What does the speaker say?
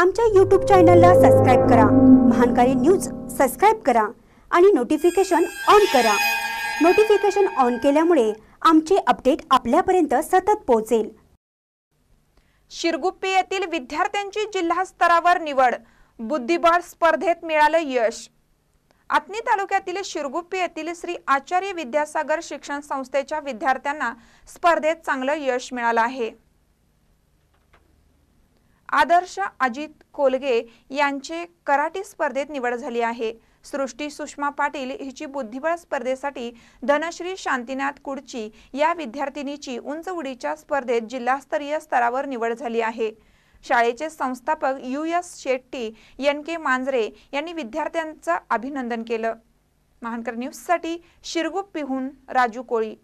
आमच्या यूट्यूब चॅनलला सबस्क्राईब करा महानकारी न्यूज सबस्क्राईब करा आणि नोटिफिकेशन ऑन करा नोटिफिकेशन ऑन केल्यामुळे आमचे अपडेट आपल्यापर्यंत सतत पोहोचेल शिरगुप्पी येथील विद्यार्थ्यांची जिल्हा स्तरावर निवड बुद्धिबळ स्पर्धेत मिळालं यश आत्नी तालुक्यातील शिरगुप्पी येथील श्री आचार्य विद्यासागर शिक्षण संस्थेच्या विद्यार्थ्यांना स्पर्धेत चांगलं यश मिळालं आहे आदर्श अजित कोलगे यांचे कराटे स्पर्धेत निवड झाली आहे सृष्टी सुषमा पाटील हिची बुद्धिबळ स्पर्धेसाठी धनश्री शांतीनाथ कुडची या विद्यार्थिनीची उंच उडीच्या स्पर्धेत जिल्हास्तरीय स्तरावर निवड झाली आहे शाळेचे संस्थापक U S Shetty N K Manjare यांनी विद्यार्थ्यांचं अभिनंदन केलं महानकर न्यूजसाठी पिहून राजू कोळी